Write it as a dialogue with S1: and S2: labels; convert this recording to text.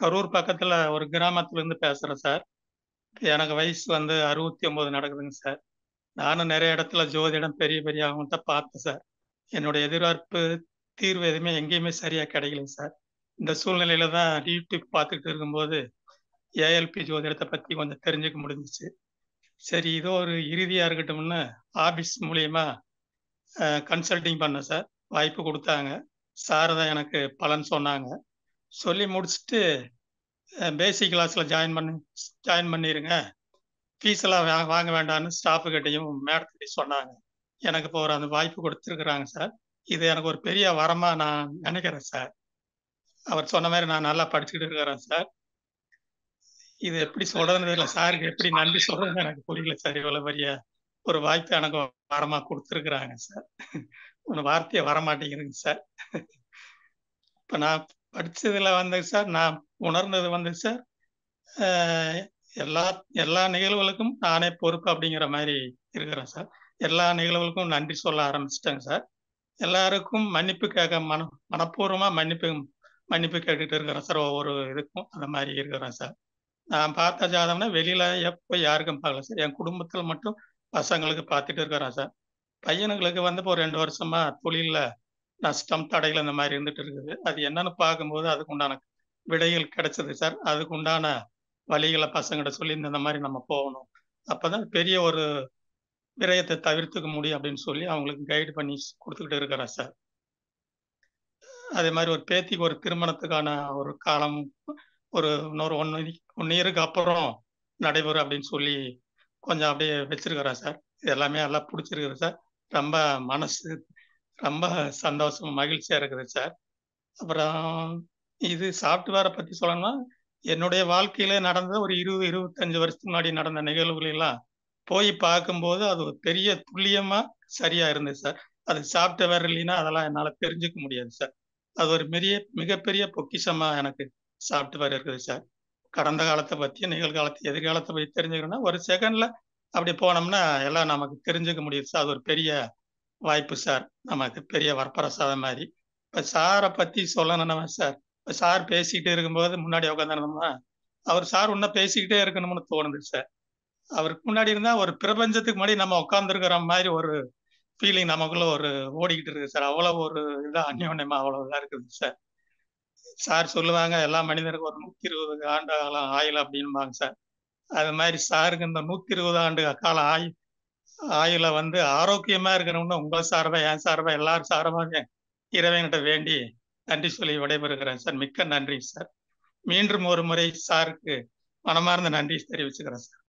S1: கரூர் பக்கத்துல ஒரு கிராமத்துல இருந்து பேசுறேன் சார் எனக்கு வயசு வந்து அறுபத்தி ஒன்பது நடக்குதுங்க சார் நானும் நிறைய இடத்துல ஜோதிடம் பெரிய பெரிய அவங்கள்ட்ட பார்த்தேன் சார் என்னுடைய எதிர்பார்ப்பு தீர்வு எதுவுமே எங்கேயுமே சரியா கிடைக்கல சார் இந்த சூழ்நிலையில தான் யூடியூப் பார்த்துக்கிட்டு இருக்கும்போது ஏஎல்பி ஜோதிடத்தை பத்தி கொஞ்சம் தெரிஞ்சுக்க முடிஞ்சிச்சு சரி இதோ ஒரு இறுதியா இருக்கட்டும்னு ஆபீஸ் மூலியமா கன்சல்டிங் பண்ணேன் சார் வாய்ப்பு கொடுத்தாங்க சார் தான் எனக்கு பலன் சொன்னாங்க சொல்லி முடிச்சுட்டு பேசிக் கிளாஸில் ஜாயின் பண்ணி ஜாயின் பண்ணிடுங்க ஃபீஸெல்லாம் எல்லாம் வாங்க வேண்டாம்னு ஸ்டாஃபுக்கிட்டையும் மேடத்துக்கிட்டையும் சொன்னாங்க எனக்கு இப்போ ஒரு அந்த வாய்ப்பு கொடுத்துருக்குறாங்க சார் இது எனக்கு ஒரு பெரிய வரமாக நான் நினைக்கிறேன் சார் அவர் சொன்ன மாதிரி நான் நல்லா படிச்சுக்கிட்டு இருக்கிறேன் சார் இது எப்படி சொல்றதுன்னு தெரியல சாருக்கு எப்படி நன்றி சொல்றதுன்னு எனக்கு புரியல சார் இவ்வளோ பெரிய ஒரு வாய்ப்பு எனக்கு வரமாக கொடுத்துருக்குறாங்க சார் ஒன்று வார்த்தையை வரமாட்டேங்கிறேங்க சார் இப்போ நான் படித்ததில் வந்தது சார் நான் உணர்ந்தது வந்து சார் எல்லா எல்லா நிகழ்வுகளுக்கும் நானே பொறுப்பு அப்படிங்கிற மாதிரி இருக்கிறேன் சார் எல்லா நிகழ்வுகளுக்கும் நன்றி சொல்ல ஆரம்பிச்சிட்டேங்க சார் எல்லாருக்கும் மன்னிப்பு கேட்க மன மனப்பூர்வமாக மன்னிப்பு மன்னிப்பு கேட்டுட்டு இருக்கிறேன் சார் ஒவ்வொரு இதுக்கும் அந்த மாதிரி இருக்கிறேன் சார் நான் பார்த்த ஜாதகம்னா வெளியில் எப்போ யாருக்கும் பார்க்கல சார் என் குடும்பத்தில் மட்டும் பசங்களுக்கு பார்த்துட்டு இருக்கிறேன் சார் பையனுங்களுக்கு வந்து இப்போ ரெண்டு வருஷமாக தொழிலில் நஷ்டம் தடைகள் இந்த மாதிரி இருந்துட்டு இருக்குது அது என்னன்னு பார்க்கும்போது அதுக்கு உண்டான விடைகள் கிடைச்சது சார் அதுக்கு உண்டான வழிகளை பசங்கிட்ட சொல்லி இந்த மாதிரி நம்ம போகணும் அப்போதான் பெரிய ஒரு விரயத்தை தவிர்த்துக்க முடியும் அப்படின்னு சொல்லி அவங்களுக்கு கைடு பண்ணி கொடுத்துக்கிட்டு இருக்கிறேன் சார் அதே மாதிரி ஒரு பேத்திக்கு ஒரு திருமணத்துக்கான ஒரு காலம் ஒரு இன்னொரு ஒன் ஒன் இயருக்கு அப்புறம் நடைபெறும் அப்படின்னு சொல்லி கொஞ்சம் அப்படியே வச்சிருக்கிறேன் சார் இது எல்லாமே நல்லா பிடிச்சிருக்குது சார் ரொம்ப மனசு ரொம்ப சந்தோஷம் மகிழ்ச்சியாக இருக்குது சார் அப்புறம் இது சாஃப்ட்வேரை பற்றி சொல்லணும்னா என்னுடைய வாழ்க்கையில் நடந்த ஒரு இருபது இருபத்தஞ்சு வருஷத்துக்கு முன்னாடி நடந்த நிகழ்வுகளெல்லாம் போய் பார்க்கும்போது அது ஒரு பெரிய துல்லியமாக சரியாக இருந்தது சார் அது சாஃப்ட்வேர் இல்லைன்னா அதெல்லாம் என்னால் தெரிஞ்சுக்க முடியாது சார் அது ஒரு பெரிய மிகப்பெரிய பொக்கிஷமாக எனக்கு சாஃப்ட்வேர் இருக்குது சார் கடந்த காலத்தை பற்றி நிகழ்காலத்தை எதிர்காலத்தை பற்றி தெரிஞ்சுக்கணும்னா ஒரு செகண்டில் அப்படி போனோம்னா எல்லாம் நமக்கு தெரிஞ்சுக்க முடியுது சார் அது ஒரு பெரிய வாய்ப்பு சார் நமக்கு பெரிய வரப்பிரசாதம் மாதிரி இப்போ சாரை பற்றி சொல்லணும்னா சார் இப்போ சார் பேசிக்கிட்டே இருக்கும்போது முன்னாடி உட்காந்துருந்தோம்னா அவர் சார் இன்னும் பேசிக்கிட்டே இருக்கணும்னு தோணுது சார் அவருக்கு முன்னாடி இருந்தால் ஒரு பிரபஞ்சத்துக்கு முன்னாடி நம்ம உட்காந்துருக்கிற மாதிரி ஒரு ஃபீலிங் நமக்குள்ள ஒரு ஓடிக்கிட்டு இருக்குது சார் அவ்வளோ ஒரு இதாக அந்யோன்யமாக அவ்வளோ இதாக இருக்குது சார் சார் சொல்லுவாங்க எல்லா மனிதருக்கும் ஒரு நூற்றி இருபது ஆண்டு காலம் ஆயில் அப்படின்பாங்க சார் அது மாதிரி சாருக்கு இந்த நூற்றி இருபது ஆண்டு காலம் ஆயில் ஆயுள வந்து ஆரோக்கியமா இருக்கணும்னு உங்க சார்பா என் சார்பா எல்லாரும் சார்பாக இறைவன்கிட்ட வேண்டி நன்றி சொல்லி விடைபெறுகிறேன் சார் மிக்க நன்றி சார் மீண்டும் ஒரு முறை சாருக்கு மனமார்ந்த நன்றி தெரிவிச்சுக்கிறேன் சார்